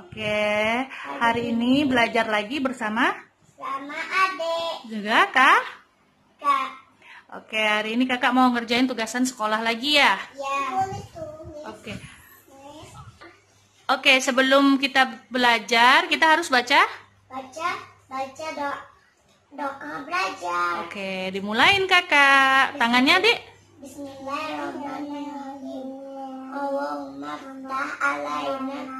Oke, hari ini belajar lagi bersama? Sama adik. Juga kak? Kak. Oke, hari ini kakak mau ngerjain tugasan sekolah lagi ya? Iya. Oke. Oke, sebelum kita belajar, kita harus baca? Baca, baca doa. Doa belajar. Oke, dimulain kakak. Tangannya adik? Bismillahirrahmanirrahim. Allahumma alaina.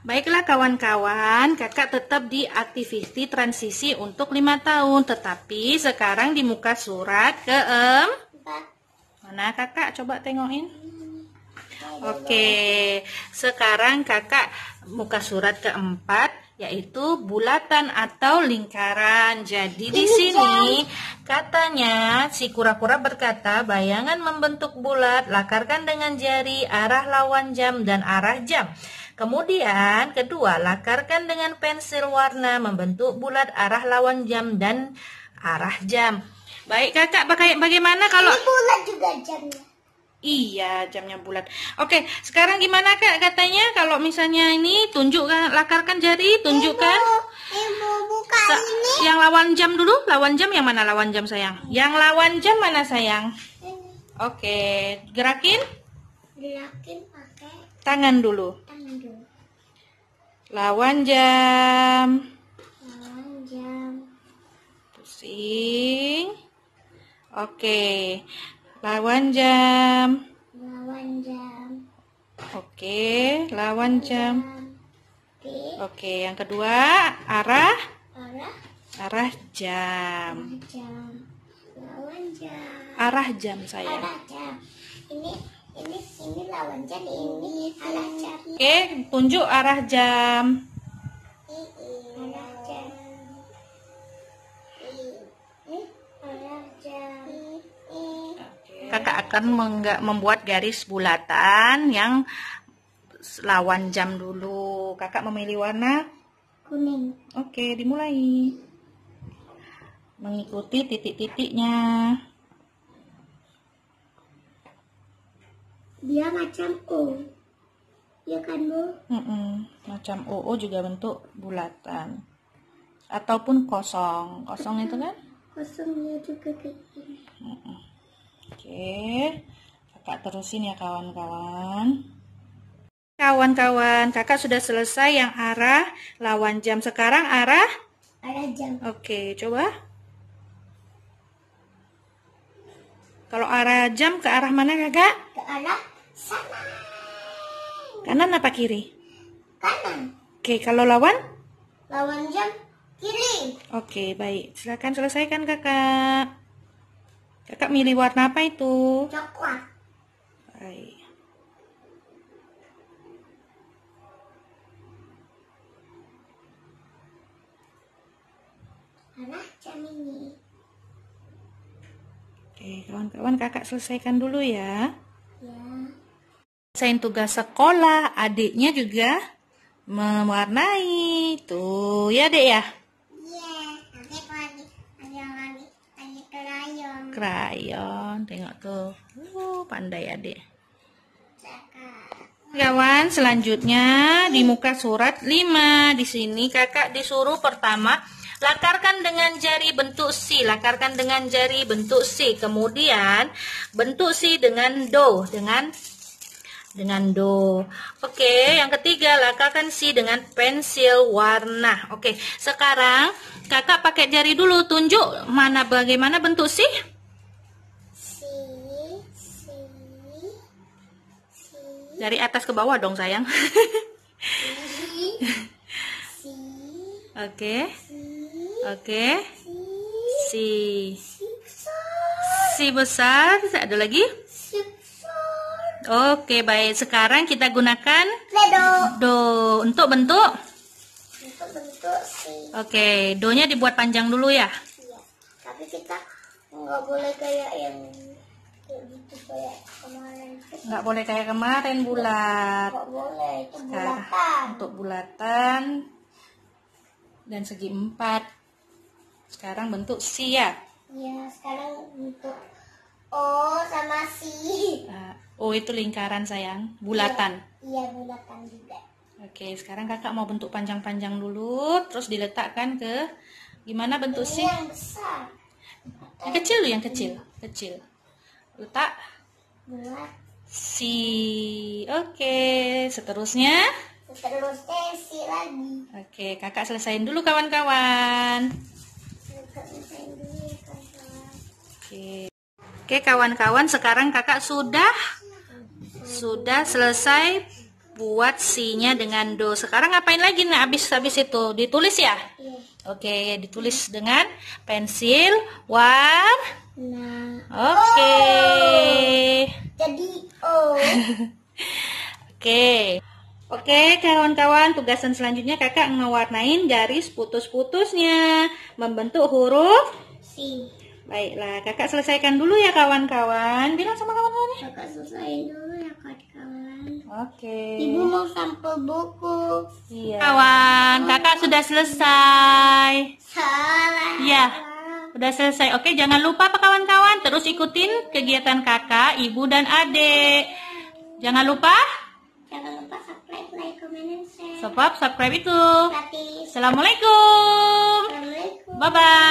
Baiklah kawan-kawan, kakak tetap di aktiviti transisi untuk 5 tahun, tetapi sekarang di muka surat ke em. Mana kakak coba tengokin? Oke, sekarang kakak muka surat keempat yaitu bulatan atau lingkaran. Jadi di sini katanya si kura-kura berkata bayangan membentuk bulat, lakarkan dengan jari, arah lawan jam dan arah jam. Kemudian, kedua, lakarkan dengan pensil warna membentuk bulat arah lawan jam dan arah jam. Baik, Kakak, bagaimana kalau Ini bulat juga jamnya? Iya, jamnya bulat. Oke, sekarang gimana Kak katanya kalau misalnya ini tunjukkan lakarkan jari, tunjukkan. Ibu, Ibu buka Sa ini. Yang lawan jam dulu, lawan jam yang mana lawan jam sayang? Yang lawan jam mana sayang? Ini. Oke, gerakin. Gerakin. Tangan dulu. Lawan jam. Lawan Pusing. Oke. Lawan jam. Lawan jam. Oke, lawan jam. Oke, yang kedua arah arah jam. Arah jam. jam. Arah jam saya. Arah jam. Ini ini ini lawan jam ini arah jam oke tunjuk arah jam Kakak akan membuat garis bulatan yang lawan jam dulu. Kakak memilih warna kuning. Oke, dimulai. Mengikuti titik-titiknya. dia macam O ya kan bu mm -mm. macam O O juga bentuk bulatan ataupun kosong kosong itu kan kosongnya juga kecil. mm -mm. oke okay. kakak terusin ya kawan-kawan kawan-kawan kakak sudah selesai yang arah lawan jam sekarang arah arah jam oke coba kalau arah jam ke arah mana kakak? Ke arah Kanan apa kiri? Kanan. Oke, kalau lawan? Lawan jam kiri. Oke, baik. Silakan selesaikan kakak. Kakak milih warna apa itu? Coklat. Baik. Oke, kawan-kawan kakak selesaikan dulu Ya. ya ngerjain tugas sekolah, adiknya juga mewarnai. Tuh, ya dek ya? Iya, lagi, lagi, lagi krayon. Krayon, tengok tuh. Uh, pandai adik. Kawan, selanjutnya di muka surat 5. Di sini kakak disuruh pertama lakarkan dengan jari bentuk si lakarkan dengan jari bentuk si Kemudian bentuk si dengan do, dengan dengan do. Oke, yang ketiga kakak kan si dengan pensil warna. Oke, sekarang kakak pakai jari dulu tunjuk mana bagaimana bentuk si. Dari atas ke bawah dong sayang. Oke, oke. Si. Si besar. Ada lagi? Oke, baik. Sekarang kita gunakan do. Do untuk bentuk. Untuk bentuk sih. Oke, donya dibuat panjang dulu ya. Iya. Tapi kita nggak boleh kayak yang kayak gitu kayak kemarin. Nggak boleh kayak kemarin bulat. Nggak boleh itu bulatan. untuk bulatan dan segi empat. Sekarang bentuk si ya. Iya, sekarang bentuk O sama si. Oh, itu lingkaran sayang, iya, bulatan. Iya, ya, bulatan juga. Oke, sekarang kakak mau bentuk panjang-panjang dulu, terus diletakkan ke gimana bentuk ini sih? Yang besar. Yang kecil yang kecil, kecil. Letak. Bulat. Si. Oke, seterusnya. Seterusnya si lagi. Oke, kakak selesain dulu kawan-kawan. Oke. Oke, kawan-kawan, sekarang kakak sudah sudah selesai buat c dengan do. Sekarang ngapain lagi nih habis habis itu? Ditulis ya? Iya. Oke, ditulis dengan pensil warna. Oke. Oh. Jadi O. Oh. Oke. Oke, kawan-kawan, tugasan selanjutnya Kakak ngewarnain garis putus-putusnya membentuk huruf C. Baiklah, kakak selesaikan dulu ya kawan-kawan. Bilang sama kawan-kawan ya. Kakak selesaikan dulu ya kawan-kawan. Oke. Okay. Ibu mau sampel buku. Iya. Kawan, kakak sudah selesai. Salah. Iya. sudah selesai. Oke, jangan lupa pak kawan-kawan. Terus ikutin kegiatan kakak, ibu, dan adik. Jangan lupa. Jangan lupa subscribe, like, comment, share. Sebab subscribe itu. Assalamualaikum. Assalamualaikum. Bye-bye.